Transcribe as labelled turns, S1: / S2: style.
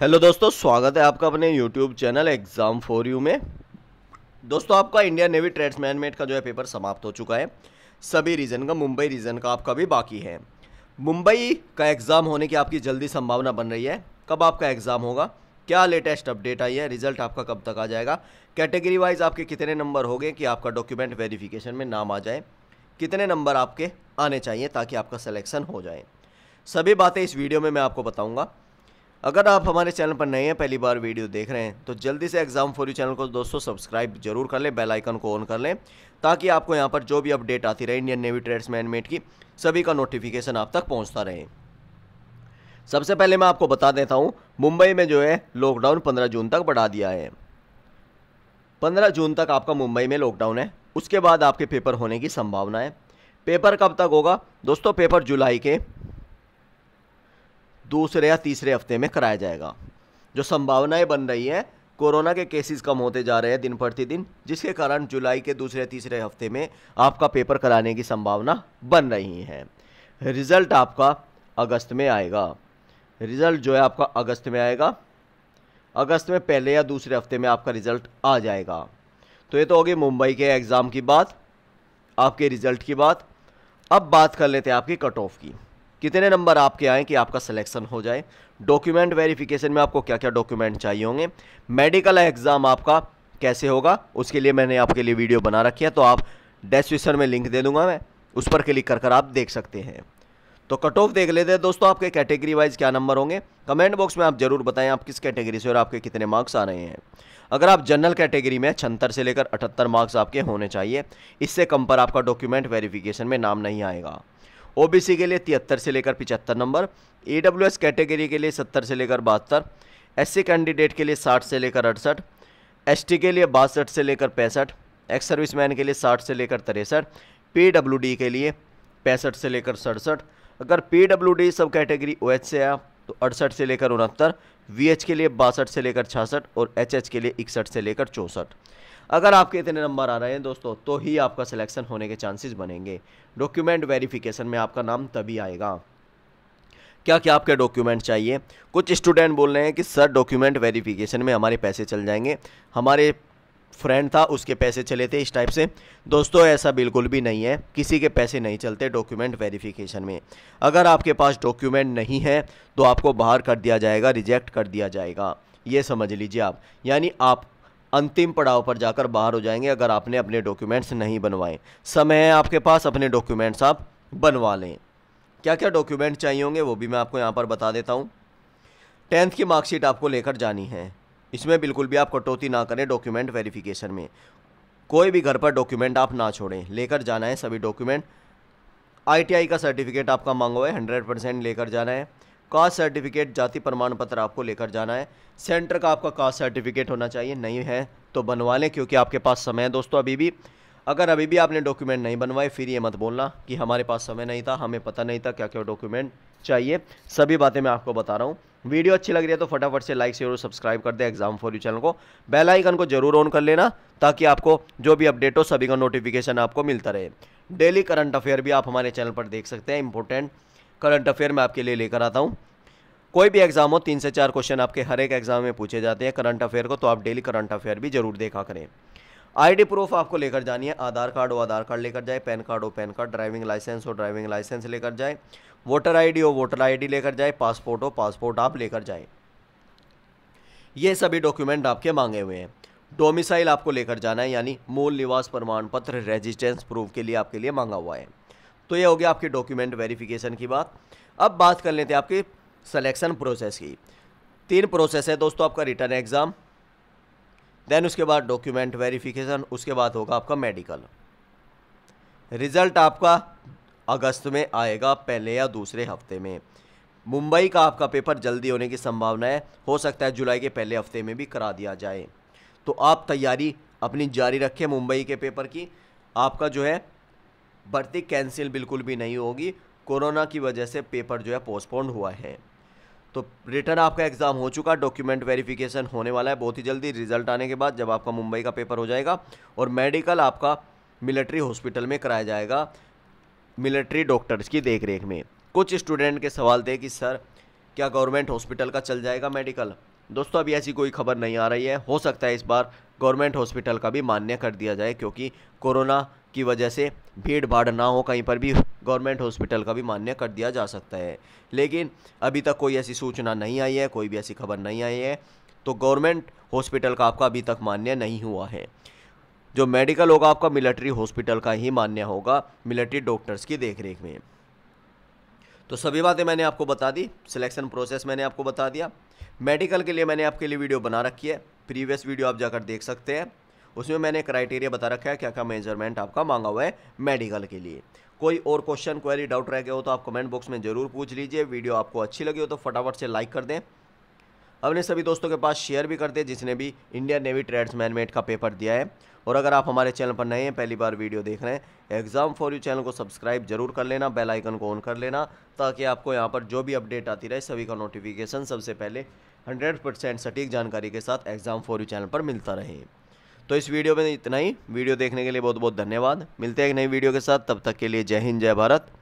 S1: hello दोस्तों स्वागत है आपका अपने YouTube channel exam for you में दोस्तों आपका इंडियन नेवी ट्रेड्स मैनमेट का जो है पेपर समाप्त हो चुका है सभी रीजन का मुंबई रीजन का आपका भी बाकी है मुंबई का एग्ज़ाम होने की आपकी जल्दी संभावना बन रही है कब आपका एग्ज़ाम होगा क्या लेटेस्ट अपडेट आई है रिजल्ट आपका कब तक आ जाएगा कैटेगरी वाइज आपके कितने नंबर हो गए कि आपका डॉक्यूमेंट वेरिफिकेशन में नाम आ जाए कितने नंबर आपके आने चाहिए ताकि आपका सिलेक्शन हो जाए सभी बातें इस वीडियो में मैं आपको बताऊँगा अगर आप हमारे चैनल पर नए हैं पहली बार वीडियो देख रहे हैं तो जल्दी से एग्जाम फॉर यू चैनल को दोस्तों सब्सक्राइब जरूर कर लें बेल आइकन को ऑन कर लें ताकि आपको यहाँ पर जो भी अपडेट आती रहे इंडियन नेवी ट्रेड्स मेट की सभी का नोटिफिकेशन आप तक पहुँचता रहे सबसे पहले मैं आपको बता देता हूँ मुंबई में जो है लॉकडाउन पंद्रह जून तक बढ़ा दिया है पंद्रह जून तक आपका मुंबई में लॉकडाउन है उसके बाद आपके पेपर होने की संभावना है पेपर कब तक होगा दोस्तों पेपर जुलाई के दूसरे या तीसरे हफ्ते में कराया जाएगा जो संभावनाएं बन रही हैं कोरोना के केसेस कम होते जा रहे हैं दिन प्रतिदिन जिसके कारण जुलाई के दूसरे तीसरे हफ्ते में आपका पेपर कराने की संभावना बन रही है रिज़ल्ट आपका अगस्त में आएगा रिज़ल्ट जो है आपका अगस्त में आएगा अगस्त में पहले या दूसरे हफ्ते में आपका रिज़ल्ट आ जाएगा तो ये तो होगी मुंबई के एग्ज़ाम की बात आपके रिज़ल्ट की बात अब बात कर लेते हैं आपकी कट ऑफ की कितने नंबर आपके आएँ कि आपका सिलेक्शन हो जाए डॉक्यूमेंट वेरिफिकेशन में आपको क्या क्या डॉक्यूमेंट चाहिए होंगे मेडिकल एग्ज़ाम आपका कैसे होगा उसके लिए मैंने आपके लिए वीडियो बना रखी है तो आप डेस्क्रिप्शन में लिंक दे दूंगा मैं उस पर क्लिक कर कर आप देख सकते हैं तो कट ऑफ देख लेते हैं दोस्तों आपके कैटेगरी वाइज क्या नंबर होंगे कमेंट बॉक्स में आप जरूर बताएं आप किस कैटेगरी से और आपके कितने मार्क्स आ रहे हैं अगर आप जनरल कैटेगरी में छहत्तर से लेकर अठहत्तर मार्क्स आपके होने चाहिए इससे कम पर आपका डॉक्यूमेंट वेरिफिकेशन में नाम नहीं आएगा ओबीसी के लिए तिहत्तर से लेकर पिचहत्तर number E W S category के लिए सत्तर से लेकर बहत्तर एससी कैंडिडेट के लिए साठ से लेकर अड़सठ एसटी के लिए बासठ से लेकर पैंसठ एक्स सर्विस मैन के लिए साठ से लेकर तिरसठ पीडब्ल्यूडी के लिए पैंसठ से लेकर सड़सठ अगर पीडब्ल्यूडी सब कैटेगरी ओएच से है तो अड़सठ से लेकर उनहत्तर वी के लिए बासठ से लेकर छियासठ और एच के लिए इकसठ से लेकर चौंसठ अगर आपके इतने नंबर आ रहे हैं दोस्तों तो ही आपका सिलेक्शन होने के चांसेस बनेंगे डॉक्यूमेंट वेरिफिकेशन में आपका नाम तभी आएगा क्या क्या आपके डॉक्यूमेंट चाहिए कुछ स्टूडेंट बोल रहे हैं कि सर डॉक्यूमेंट वेरिफिकेशन में हमारे पैसे चल जाएंगे हमारे फ्रेंड था उसके पैसे चले थे इस टाइप से दोस्तों ऐसा बिल्कुल भी नहीं है किसी के पैसे नहीं चलते डॉक्यूमेंट वेरिफिकेशन में अगर आपके पास डॉक्यूमेंट नहीं है तो आपको बाहर कर दिया जाएगा रिजेक्ट कर दिया जाएगा ये समझ लीजिए आप यानी आप अंतिम पड़ाव पर जाकर बाहर हो जाएंगे अगर आपने अपने डॉक्यूमेंट्स नहीं बनवाए समय है आपके पास अपने डॉक्यूमेंट्स आप बनवा लें क्या क्या डॉक्यूमेंट चाहिए होंगे वो भी मैं आपको यहाँ पर बता देता हूँ टेंथ की मार्कशीट आपको लेकर जानी है इसमें बिल्कुल भी आप कटौती ना करें डॉक्यूमेंट वेरिफिकेशन में कोई भी घर पर डॉक्यूमेंट आप ना छोड़ें लेकर जाना है सभी डॉक्यूमेंट आईटीआई का सर्टिफिकेट आपका मांगो है हंड्रेड परसेंट लेकर जाना है कास्ट सर्टिफिकेट जाति प्रमाण पत्र आपको लेकर जाना है सेंटर का आपका कास्ट सर्टिफिकेट होना चाहिए नहीं है तो बनवा लें क्योंकि आपके पास समय है दोस्तों अभी भी अगर अभी भी आपने डॉक्यूमेंट नहीं बनवाए फिर ये मत बोलना कि हमारे पास समय नहीं था हमें पता नहीं था क्या क्या डॉक्यूमेंट चाहिए सभी बातें मैं आपको बता रहा हूँ वीडियो अच्छी लग रही है तो फटाफट से लाइक शेयर और सब्सक्राइब कर दे एग्जाम फॉर यू चैनल को बेल आइकन को जरूर ऑन कर लेना ताकि आपको जो भी अपडेट हो सभी का नोटिफिकेशन आपको मिलता रहे डेली करंट अफेयर भी आप हमारे चैनल पर देख सकते हैं इंपॉर्टेंट करंट अफेयर मैं आपके लिए लेकर आता हूँ कोई भी एग्जाम हो तीन से चार क्वेश्चन आपके हर एक एग्जाम में पूछे जाते हैं करंट अफेयर को तो आप डेली करंट अफेयर भी जरूर देखा करें आईडी प्रूफ आपको लेकर जानी है आधार कार्ड हो आधार कार्ड लेकर जाए पैन कार्ड हो पैन कार्ड ड्राइविंग लाइसेंस हो ड्राइविंग लाइसेंस लेकर जाए वोटर आईडी हो वोटर आईडी लेकर जाए पासपोर्ट हो पासपोर्ट आप लेकर जाए ये सभी डॉक्यूमेंट आपके मांगे हुए हैं डोमिसाइल आपको लेकर जाना है यानी मूल निवास प्रमाण पत्र रेजिस्टेंस प्रूफ के लिए आपके लिए मांगा हुआ है तो ये हो गया आपके डॉक्यूमेंट वेरिफिकेशन की बात अब बात कर लेते हैं आपके सलेक्शन प्रोसेस की तीन प्रोसेस है दोस्तों आपका रिटर्न एग्ज़ाम देन उसके बाद डॉक्यूमेंट वेरिफिकेशन उसके बाद होगा आपका मेडिकल रिजल्ट आपका अगस्त में आएगा पहले या दूसरे हफ्ते में मुंबई का आपका पेपर जल्दी होने की संभावना है हो सकता है जुलाई के पहले हफ्ते में भी करा दिया जाए तो आप तैयारी अपनी जारी रखें मुंबई के पेपर की आपका जो है भर्ती कैंसिल बिल्कुल भी नहीं होगी कोरोना की वजह से पेपर जो है पोस्टपोन्ड हुआ है तो रिटर्न आपका एग्ज़ाम हो चुका डॉक्यूमेंट वेरिफिकेशन होने वाला है बहुत ही जल्दी रिजल्ट आने के बाद जब आपका मुंबई का पेपर हो जाएगा और मेडिकल आपका मिलिट्री हॉस्पिटल में कराया जाएगा मिलिट्री डॉक्टर्स की देख रेख में कुछ स्टूडेंट के सवाल थे कि सर क्या गवर्नमेंट हॉस्पिटल का चल जाएगा मेडिकल दोस्तों अभी ऐसी कोई खबर नहीं आ रही है हो सकता है इस बार गवर्नमेंट हॉस्पिटल का भी मान्य कर दिया जाए क्योंकि कोरोना की वजह से भीड़ भाड़ ना हो कहीं पर भी गवर्नमेंट हॉस्पिटल का भी मान्य कर दिया जा सकता है लेकिन अभी तक कोई ऐसी सूचना नहीं आई है कोई भी ऐसी खबर नहीं आई है तो गवर्नमेंट हॉस्पिटल का आपका अभी तक मान्य नहीं हुआ है जो मेडिकल होगा आपका मिलिट्री हॉस्पिटल का ही मान्य होगा मिलिट्री डॉक्टर्स की देखरेख में तो सभी बातें मैंने आपको बता दी सिलेक्शन प्रोसेस मैंने आपको बता दिया मेडिकल के लिए मैंने आपके लिए वीडियो बना रखी है प्रीवियस वीडियो आप जाकर देख सकते हैं उसमें मैंने क्राइटेरिया बता रखा है क्या क्या मेजरमेंट आपका मांगा हुआ है मेडिकल के लिए कोई और क्वेश्चन क्वेरी डाउट रह गया हो तो आप कमेंट बॉक्स में जरूर पूछ लीजिए वीडियो आपको अच्छी लगी हो तो फटाफट से लाइक कर दें अपने सभी दोस्तों के पास शेयर भी कर दे जिसने भी इंडियन नेवी ट्रेड्स मेट का पेपर दिया है और अगर आप हमारे चैनल पर नए हैं पहली बार वीडियो देख रहे हैं एग्जाम फॉर यू चैनल को सब्सक्राइब जरूर कर लेना बेल आइकन को ऑन कर लेना ताकि आपको यहाँ पर जो भी अपडेट आती रहे सभी का नोटिफिकेशन सबसे पहले 100% सटीक जानकारी के साथ एग्जाम फॉर यू चैनल पर मिलता रहे तो इस वीडियो में इतना ही वीडियो देखने के लिए बहुत बहुत धन्यवाद मिलते हैं एक नई वीडियो के साथ तब तक के लिए जय हिंद जय भारत